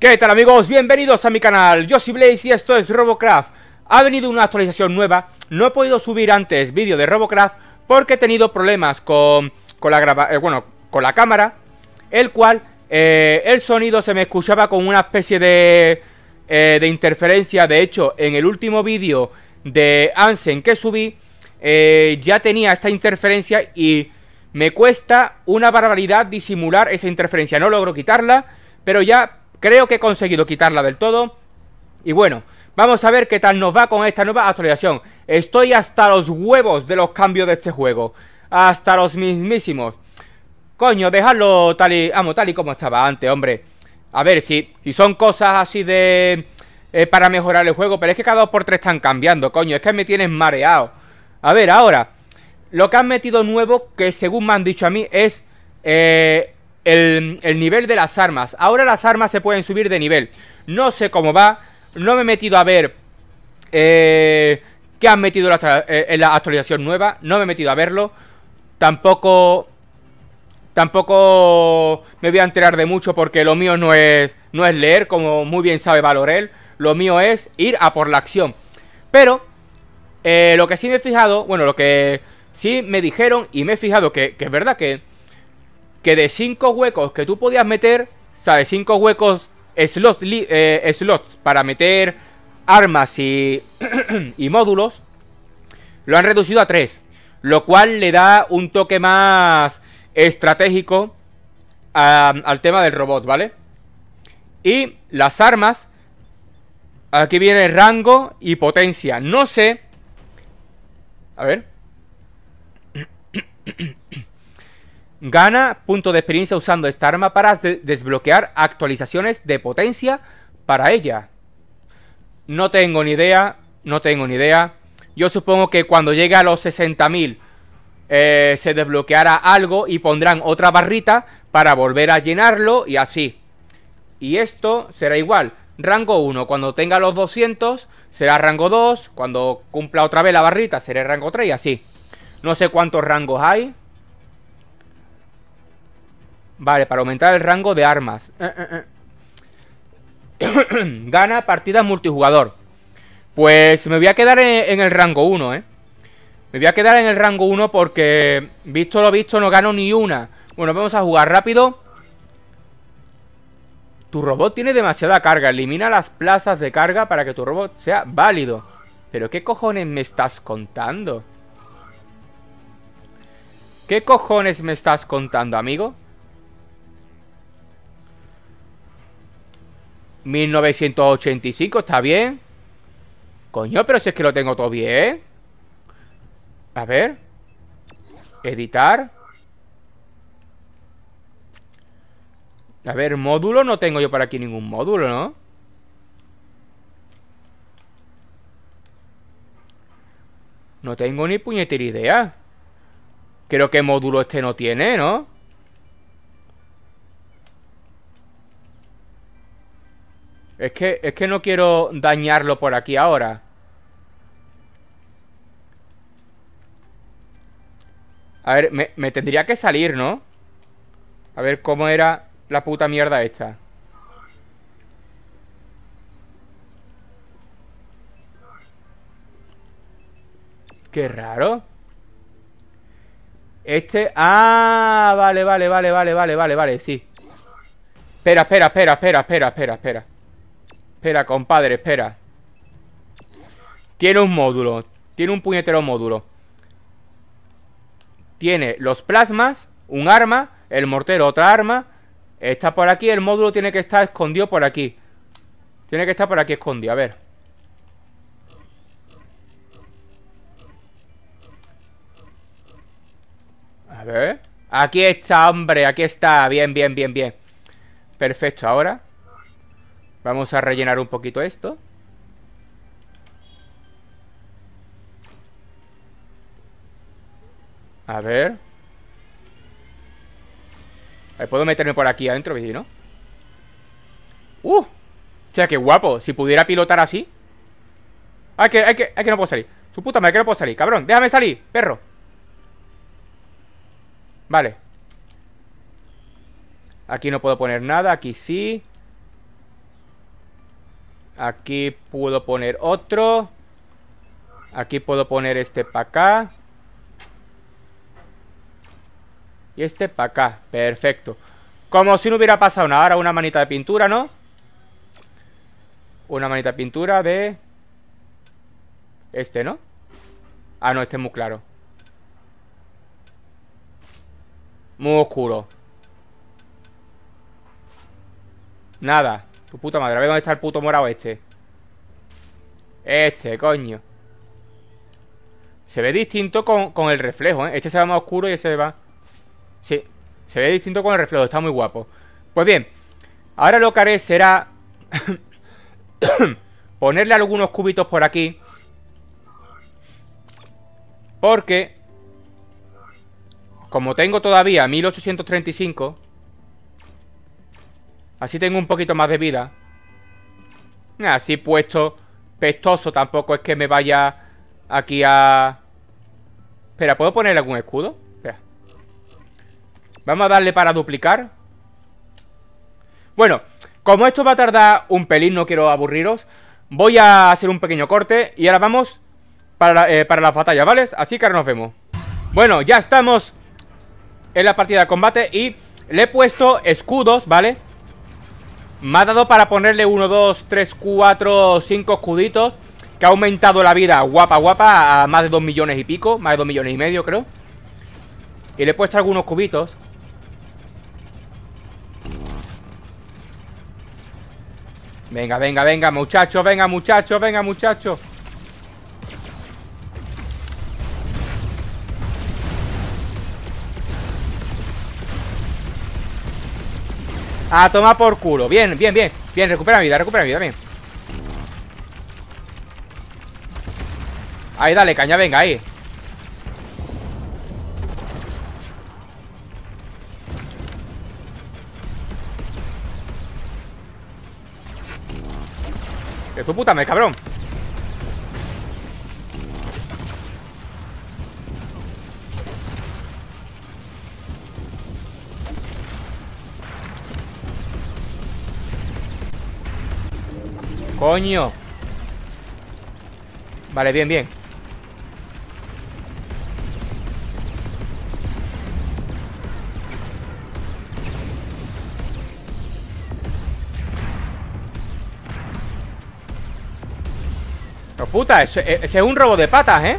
¿Qué tal amigos? Bienvenidos a mi canal, yo soy Blaze y esto es Robocraft Ha venido una actualización nueva, no he podido subir antes vídeo de Robocraft Porque he tenido problemas con, con, la, graba... Eh, bueno, con la cámara El cual eh, el sonido se me escuchaba con una especie de, eh, de interferencia De hecho, en el último vídeo de Ansen que subí Ya tenía esta interferencia y me cuesta una barbaridad disimular esa interferencia No logro quitarla, pero ya Creo que he conseguido quitarla del todo. Y bueno, vamos a ver qué tal nos va con esta nueva actualización. Estoy hasta los huevos de los cambios de este juego. Hasta los mismísimos. Coño, dejadlo tal y, amo tal y como estaba antes, hombre. A ver, si, si son cosas así de... Eh, para mejorar el juego, pero es que cada 2x3 están cambiando, coño, es que me tienen mareado. A ver, ahora, lo que han metido nuevo, que según me han dicho a mí, es eh, el, nivel de las armas. Ahora las armas se pueden subir de nivel. No sé cómo va. No me he metido a ver eh, qué han metido eh, en la actualización nueva. No me he metido a verlo. Tampoco Tampoco me voy a enterar de mucho porque lo mío no es, no es leer, como muy bien sabe Valorel. Lo mío es ir a por la acción. Pero eh, lo que sí me he fijado, bueno, lo que sí me dijeron y me he fijado que es verdad que que de 5 huecos que tú podías meter, de 5 huecos, slots, eh, slots para meter armas y, módulos, lo han reducido a 3. Lo cual le da un toque más estratégico al tema del robot, ¿vale? Y las armas, aquí viene rango y potencia. No sé... A ver. Gana punto de experiencia usando esta arma para desbloquear actualizaciones de potencia para ella. No tengo ni idea, no tengo ni idea. Yo supongo que cuando llegue a los 60.000 eh, se desbloqueará algo y pondrán otra barrita para volver a llenarlo y así. Y esto será igual. Rango 1, cuando tenga los 200 será rango 2, cuando cumpla otra vez la barrita será rango 3 y así. No sé cuántos rangos hay, Vale, para aumentar el rango de armas. Eh, eh, eh. Gana partida multijugador. Pues me voy a quedar en, el rango 1, ¿eh? Me voy a quedar en el rango 1 porque, visto lo visto, no gano ni una. Bueno, vamos a jugar rápido. Tu robot tiene demasiada carga. Elimina las plazas de carga para que tu robot sea válido. ¿Pero qué cojones me estás contando? ¿Qué cojones me estás contando, amigo? 1985, está bien. Coño, pero si es que lo tengo todo bien. A ver. Editar. A ver, módulo no tengo yo para aquí ningún módulo, ¿no? No tengo ni puñetera idea. Creo que módulo este no tiene, ¿no? Es que, es que no quiero dañarlo por aquí ahora. A ver, me, tendría que salir, ¿no? A ver cómo era la puta mierda esta. Qué raro. Este... Ah, vale, vale, vale, vale, vale, vale, vale, sí. Espera, espera, espera, espera, espera, espera, espera. Espera, compadre, espera. Tiene un módulo. Tiene un puñetero módulo. Tiene los plasmas, un arma, el mortero, otra arma. Está por aquí, el módulo tiene que estar escondido por aquí. Tiene que estar por aquí escondido, a ver. A ver. Aquí está, hombre, aquí está. Bien, bien, bien, bien. Perfecto, ahora. Vamos a rellenar un poquito esto. A ver. puedo meterme por aquí adentro, ¿no? ¡Uh! O sea, qué guapo. Si pudiera pilotar así. Ay, que, hay que, hay que no puedo salir. Su puta madre, que no puedo salir. Cabrón, déjame salir, perro. Vale. Aquí no puedo poner nada, aquí sí. Aquí puedo poner otro. Aquí puedo poner este para acá. Y este para acá. Perfecto. Como si no hubiera pasado nada. Ahora una manita de pintura, ¿no? Una manita de pintura de... Este, ¿no? Ah, no, este es muy claro. Muy oscuro. Nada. Su puta madre, a ver dónde está el puto morado este. Este, coño. Se ve distinto con, el reflejo, ¿eh? Este se va más oscuro y ese va... Sí, se ve distinto con el reflejo, está muy guapo. Pues bien, ahora lo que haré será... ponerle algunos cubitos por aquí. Porque... Como tengo todavía 1835... Así tengo un poquito más de vida. Así puesto pestoso tampoco es que me vaya aquí a... Espera, ¿puedo poner algún escudo? Espera. Vamos a darle para duplicar. Bueno, como esto va a tardar un pelín, no quiero aburriros, voy a hacer un pequeño corte y ahora vamos para, la, eh, batalla para las batallas, ¿vale? Así que ahora nos vemos. Bueno, ya estamos en la partida de combate y le he puesto escudos, ¿vale? Me ha dado para ponerle 1, 2, 3, 4, 5 escuditos Que ha aumentado la vida guapa, guapa A más de 2 millones y pico Más de 2 millones y medio, creo Y le he puesto algunos cubitos Venga, venga, venga, muchachos Venga, muchachos, venga, muchachos A tomar por culo. Bien, bien, bien. Bien, recupera vida, recupera vida, bien. Ahí, dale, caña, venga, ahí. Que tu puta me, cabrón. Coño. Vale, bien, bien. Pero puta, e, ese, es un robo de patas, ¿eh?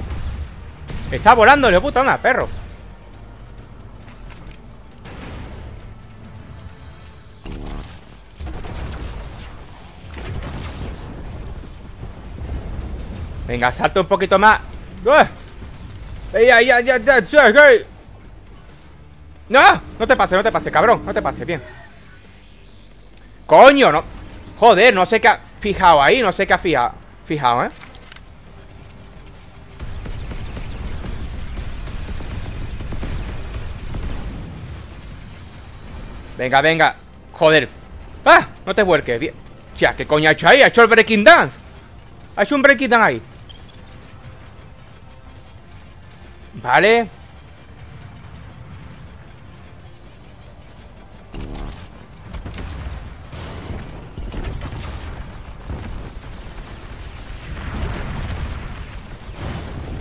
Está volando, le puta, una perro. Venga, salta un poquito más. ¡No! No te pases, no te pases, cabrón. No te pases, bien. Coño, no. Joder, no sé qué ha fijado ahí. No sé qué ha fijado, fijado ¿eh? Venga, venga. Joder. ¡Ah! No te vuelques. Bien. ¿qué coño ha hecho ahí? Ha hecho el breaking dance. Ha hecho un breaking dance ahí. ¿Vale?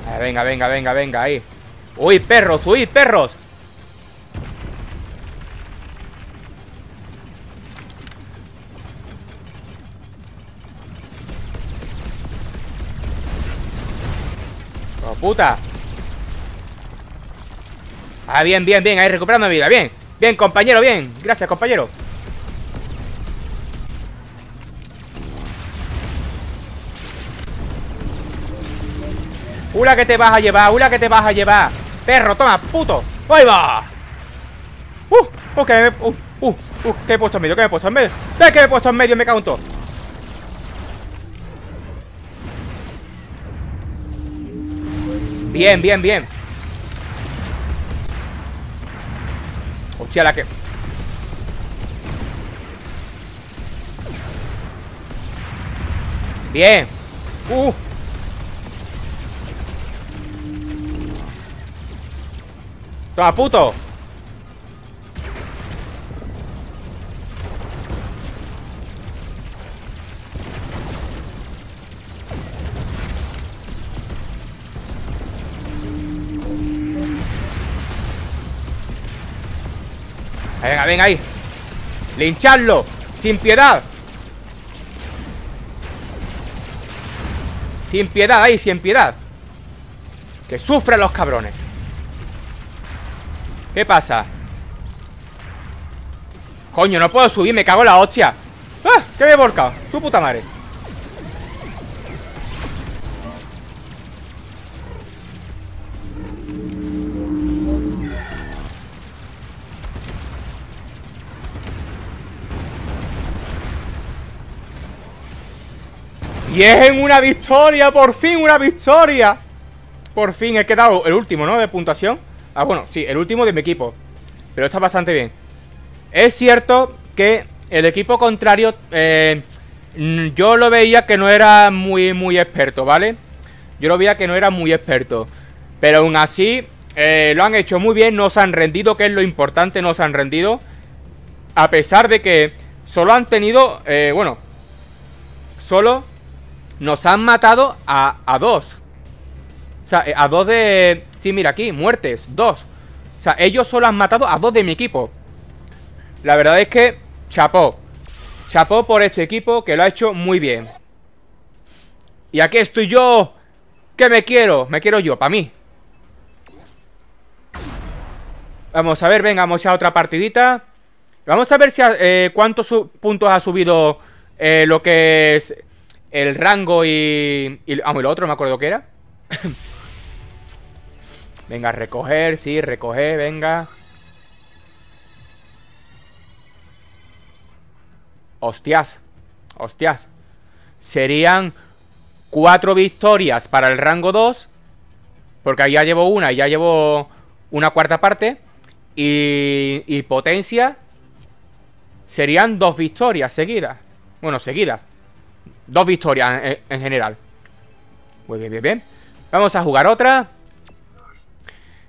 Eh, venga, venga, venga, venga, ahí ¡Uy, perros! ¡Uy, perros! puta Ah, bien, bien, bien. Ahí recuperando vida. Bien. Bien, compañero, bien. Gracias, compañero. Una que te vas a llevar, una que te vas a llevar. Perro, toma, puto. ¡Ahí va! ¡Uh! ¡Uh! Uh, uh, he uh, puesto en medio! ¡Que he puesto en medio! ¡Que he puesto en medio! ¡Me cago Bien, bien, bien. Hostia, la que... Bien. Uh. Toma, puto. Venga, ahí Lincharlo Sin piedad Sin piedad ahí, sin piedad Que sufran los cabrones ¿Qué pasa? Coño, no puedo subir, me cago en la hostia ¡Ah! ¿Qué me he volcado? Tu puta madre Y es en una victoria, por fin, una victoria. Por fin, he quedado el último, ¿no? De puntuación. Ah, bueno, sí, el último de mi equipo. Pero está bastante bien. Es cierto que el equipo contrario, eh, yo lo veía que no era muy, muy experto, ¿vale? Yo lo veía que no era muy experto. Pero aún así, eh, lo han hecho muy bien, Nos han rendido, que es lo importante, Nos han rendido. A pesar de que solo han tenido, eh, bueno, solo nos han matado a, dos. O sea, eh, a dos de... Sí, mira aquí, muertes, dos. O sea, ellos solo han matado a dos de mi equipo. La verdad es que chapó. Chapó por este equipo que lo ha hecho muy bien. Y aquí estoy yo. ¿Qué me quiero. Me quiero yo, para mí. Vamos a ver, venga, vamos a otra partidita. Vamos a ver si eh, cuántos puntos ha subido eh, lo que es el rango y... y ah, y lo otro, me acuerdo que era. venga, recoger, sí, recoger, venga. Hostias. Hostias. Serían cuatro victorias para el rango 2. Porque ahí ya llevo una y ya llevo una cuarta parte. Y, y potencia serían dos victorias seguidas. Bueno, seguidas. Dos victorias en, general. Muy bien, bien, bien. Vamos a jugar otra.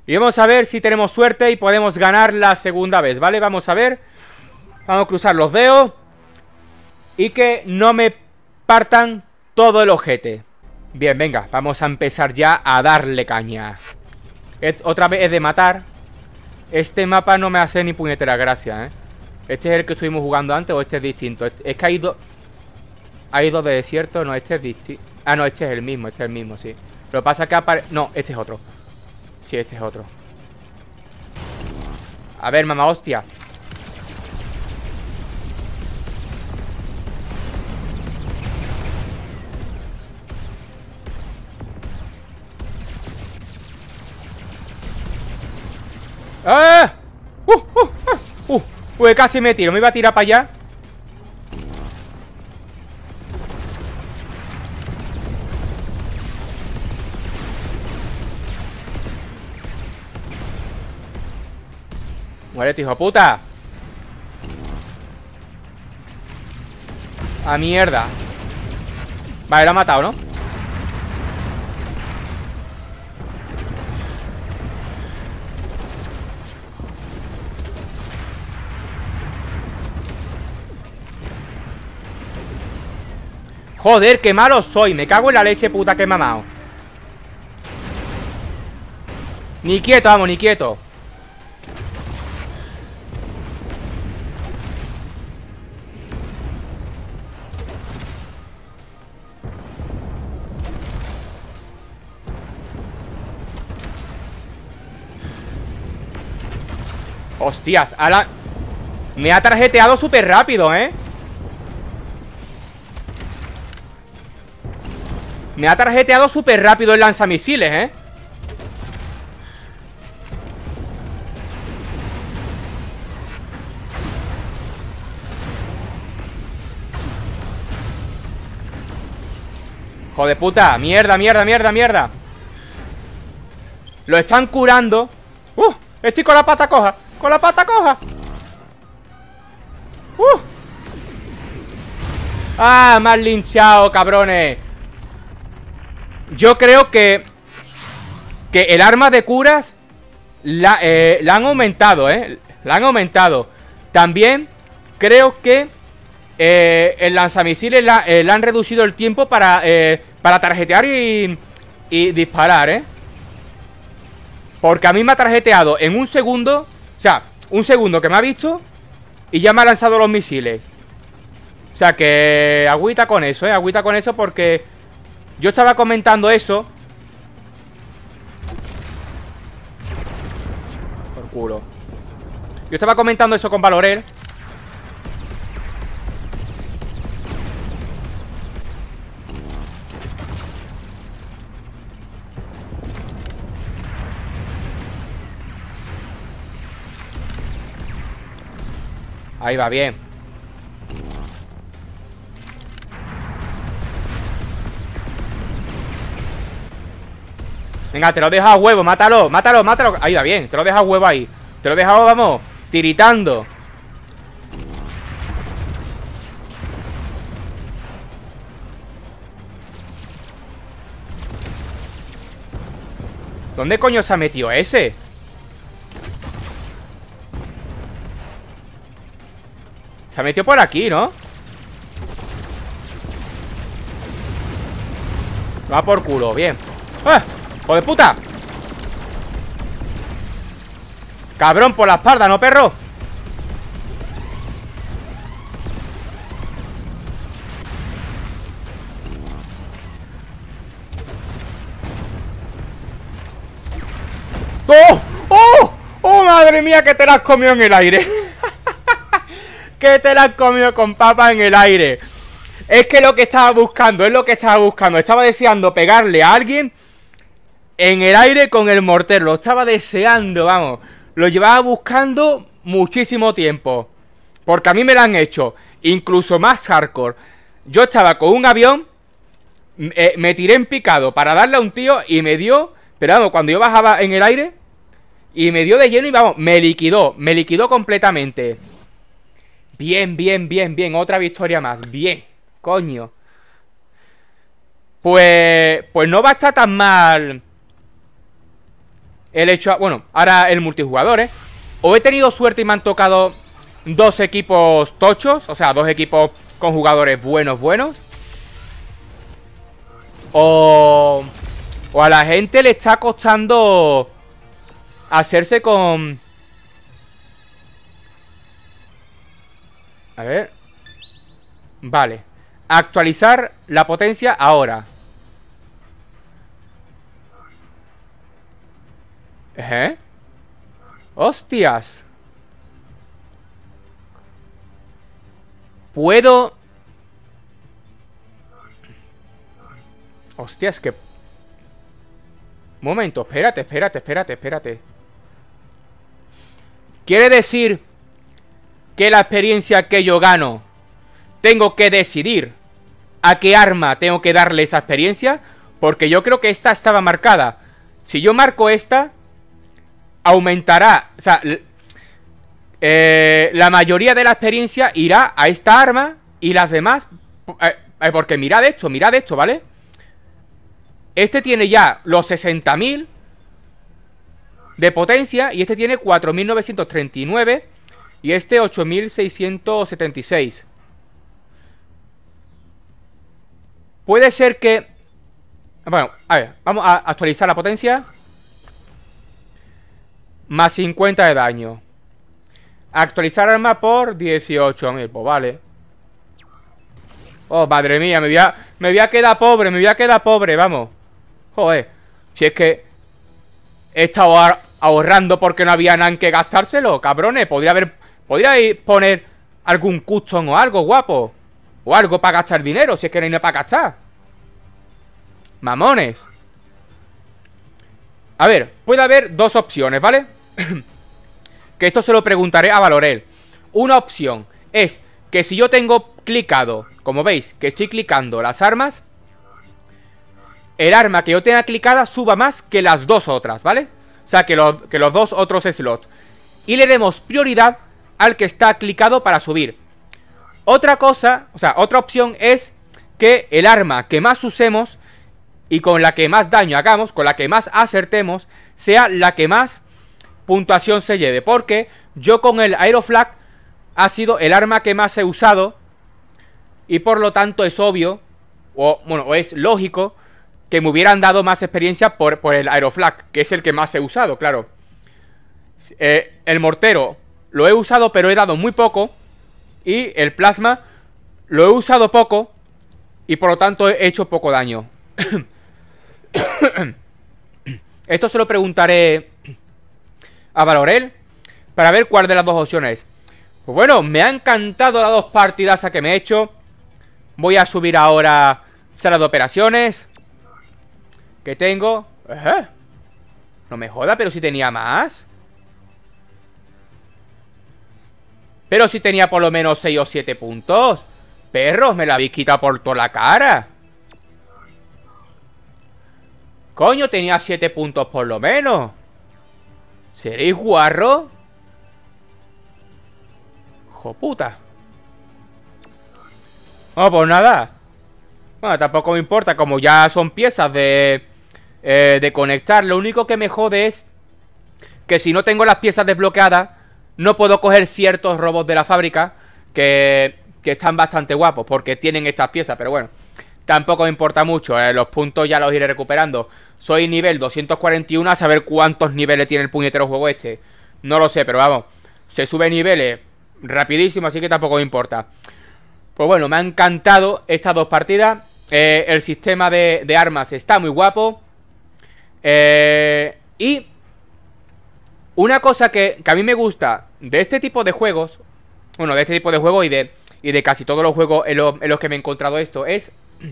Y vamos a ver si tenemos suerte y podemos ganar la segunda vez, ¿vale? Vamos a ver. Vamos a cruzar los dedos. Y que no me partan todo el ojete. Bien, venga, vamos a empezar ya a darle caña. otra vez es de matar. Este mapa no me hace ni puñetera gracia, ¿eh? Este es el que estuvimos jugando antes o este es distinto. Es, es que hay dos... Hay dos de desierto, no, este es distinto. Ah, no, este es el mismo, este es el mismo, sí. Lo que pasa es que aparece... No, este es otro. Sí, este es otro. A ver, mamá, hostia. ¡Ah! ¡Uh! ¡Uh! ¡Uh! ¡Uh! casi me tiro. Me iba a tirar para allá. Vale tío, puta A ah, mierda Vale, lo ha matado, ¿no? Joder, qué malo soy Me cago en la leche puta que he mamado Ni quieto, vamos, ni quieto Tías, me ha tarjeteado súper rápido, ¿eh? Me ha tarjeteado súper rápido el lanzamisiles, ¿eh? Joder puta, mierda, mierda, mierda, mierda Lo están curando ¡Uh! Estoy con la pata coja ¡Con la pata coja! ¡Uh! ¡Ah! Me han linchado, cabrones Yo creo que Que el arma de curas La, eh, han aumentado, ¿eh? La han aumentado También creo que eh, el lanzamisiles la, eh, le han reducido el tiempo para, para tarjetear y, y disparar, ¿eh? Porque a mí me ha tarjeteado en un segundo o sea, un segundo que me ha visto y ya me ha lanzado los misiles. O sea que agüita con eso, ¿eh? Agüita con eso porque yo estaba comentando eso. Por culo. Yo estaba comentando eso con Valorel. Ahí va, bien Venga, te lo dejo a huevo, mátalo, mátalo, mátalo Ahí va, bien, te lo dejo huevo ahí Te lo dejado vamos, tiritando ¿Dónde coño se ha metido ese? Se ha metido por aquí, ¿no? Va por culo, bien ¡Eh! puta! Cabrón, por la espalda, ¿no, perro? ¡Oh! ¡Oh! ¡Oh, madre mía, que te las comió en el aire! que te la has comido con papa en el aire. Es que lo que estaba buscando, es lo que estaba buscando. Estaba deseando pegarle a alguien en el aire con el mortero. Lo estaba deseando, vamos. Lo llevaba buscando muchísimo tiempo. Porque a mí me lo han hecho. Incluso más hardcore. Yo estaba con un avión. Eh, me tiré en picado para darle a un tío y me dio. Pero vamos, cuando yo bajaba en el aire. Y me dio de lleno y vamos, me liquidó. Me liquidó completamente. Bien, bien, bien, bien. Otra victoria más. Bien. Coño. Pues. Pues no va a estar tan mal. El hecho. Bueno, ahora el multijugador, ¿eh? O he tenido suerte y me han tocado dos equipos tochos. O sea, dos equipos con jugadores buenos, buenos. O. O a la gente le está costando. Hacerse con A ver. Vale. Actualizar la potencia ahora. ¿Eh? ¡Hostias! Puedo... Hostias, que... Momento, espérate, espérate, espérate, espérate. Quiere decir que la experiencia que yo gano, tengo que decidir a qué arma tengo que darle esa experiencia, porque yo creo que esta estaba marcada. Si yo marco esta, aumentará, o sea, eh, la mayoría de la experiencia irá a esta arma y las demás, eh, eh, porque mirad esto, mirad esto, ¿vale? Este tiene ya los 60.000 de potencia y este tiene 4.939 y este 8676. Puede ser que... Bueno, a ver, vamos a actualizar la potencia. Más 50 de daño. Actualizar arma por 18 pues vale. Oh, madre mía, me me voy a quedar pobre, me voy a quedar pobre, vamos. Joder, si es que he estado ahorrando porque no había nada en que gastárselo, cabrones. Podría haber Podríais poner algún custom o algo, guapo. O algo para gastar dinero, si es que no hay nada para gastar. Mamones. A ver, puede haber dos opciones, ¿vale? que esto se lo preguntaré a Valorel. Una opción es que si yo tengo clicado, como veis, que estoy clicando las armas, el arma que yo tenga clicada suba más que las dos otras, ¿vale? O sea, que, que los dos otros slots. Y le demos prioridad al que está clicado para subir. Otra cosa, o sea, otra opción es que el arma que más usemos y con la que más daño hagamos, con la que más acertemos, sea la que más puntuación se lleve. Porque yo con el Aeroflag ha sido el arma que más he usado y por lo tanto es obvio, o bueno, o es lógico, que me hubieran dado más experiencia por, por el Aeroflag, que es el que más he usado, claro. Eh, el mortero lo he usado, pero he dado muy poco. Y el plasma lo he usado poco. Y por lo tanto he hecho poco daño. Esto se lo preguntaré a Valorel para ver cuál de las dos opciones. Pues bueno, me han encantado las dos partidas a que me he hecho. Voy a subir ahora sala de operaciones que tengo. No me joda, pero si tenía más. Pero si tenía por lo menos 6 o 7 puntos. Perros, me la habéis quitado por toda la cara. Coño, tenía 7 puntos por lo menos. ¿Seréis guarro? Joputa. No, pues nada. Bueno, tampoco me importa, como ya son piezas de, eh, de conectar. Lo único que me jode es que si no tengo las piezas desbloqueadas, no puedo coger ciertos robots de la fábrica que, están bastante guapos porque tienen estas piezas, pero bueno, tampoco me importa mucho, eh, los puntos ya los iré recuperando. Soy nivel 241, a saber cuántos niveles tiene el puñetero juego este. No lo sé, pero vamos, se sube niveles rapidísimo, así que tampoco me importa. Pues bueno, me han encantado estas dos partidas. Eh, el sistema de, de, armas está muy guapo. Eh, y una cosa que, a mí me gusta de este tipo de juegos, bueno, de este tipo de juegos y de, y de casi todos los juegos en, los que me he encontrado esto, es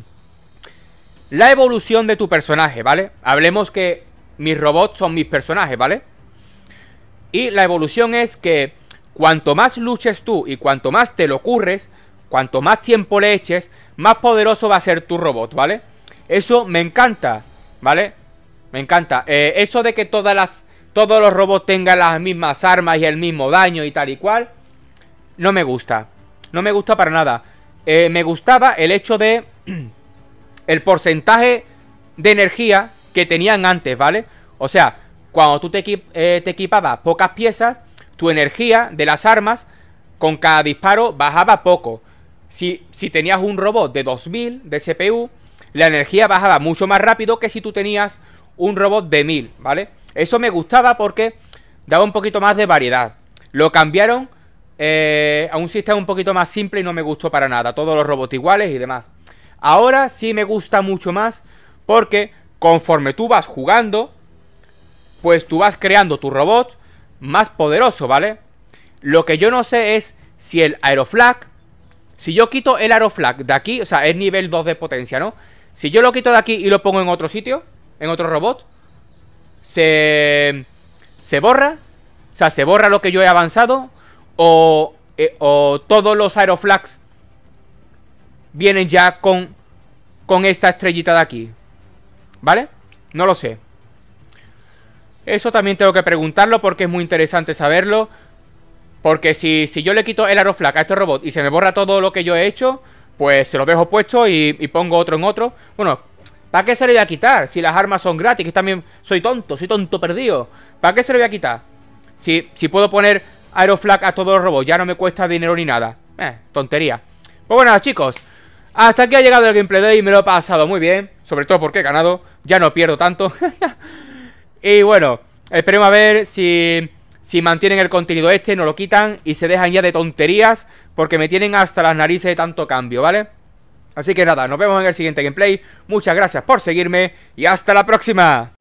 la evolución de tu personaje, ¿vale? Hablemos que mis robots son mis personajes, ¿vale? Y la evolución es que cuanto más luches tú y cuanto más te lo ocurres, cuanto más tiempo le eches, más poderoso va a ser tu robot, ¿vale? Eso me encanta, ¿vale? Me encanta. Eh, eso de que todas las todos los robots tengan las mismas armas y el mismo daño y tal y cual, no me gusta. No me gusta para nada. Eh, me gustaba el hecho de el porcentaje de energía que tenían antes, ¿vale? O sea, cuando tú te, eh, te equipabas pocas piezas, tu energía de las armas con cada disparo bajaba poco. Si, si, tenías un robot de 2000 de CPU, la energía bajaba mucho más rápido que si tú tenías un robot de 1000, ¿vale? Eso me gustaba porque daba un poquito más de variedad. Lo cambiaron eh, a un sistema un poquito más simple y no me gustó para nada. Todos los robots iguales y demás. Ahora sí me gusta mucho más porque conforme tú vas jugando, pues tú vas creando tu robot más poderoso, ¿vale? Lo que yo no sé es si el aeroflag, si yo quito el aeroflag de aquí, o sea, es nivel 2 de potencia, ¿no? Si yo lo quito de aquí y lo pongo en otro sitio, en otro robot, se, se borra, o sea, se borra lo que yo he avanzado, o, eh, o todos los Aeroflags vienen ya con, con esta estrellita de aquí. ¿Vale? No lo sé. Eso también tengo que preguntarlo porque es muy interesante saberlo. Porque si, si yo le quito el aeroflag a este robot y se me borra todo lo que yo he hecho, pues se lo dejo puesto y, y, pongo otro en otro. Bueno, ¿Para qué se lo voy a quitar? Si las armas son gratis, que también soy tonto, soy tonto perdido. ¿Para qué se lo voy a quitar? Si, si puedo poner Aeroflag a todos los robots, ya no me cuesta dinero ni nada. Eh, tontería. Pues bueno, chicos, hasta aquí ha llegado el gameplay de y me lo he pasado muy bien. Sobre todo porque he ganado, ya no pierdo tanto. y bueno, esperemos a ver si, si mantienen el contenido este, no lo quitan y se dejan ya de tonterías. Porque me tienen hasta las narices de tanto cambio, ¿vale? Así que nada, nos vemos en el siguiente gameplay. Muchas gracias por seguirme y hasta la próxima.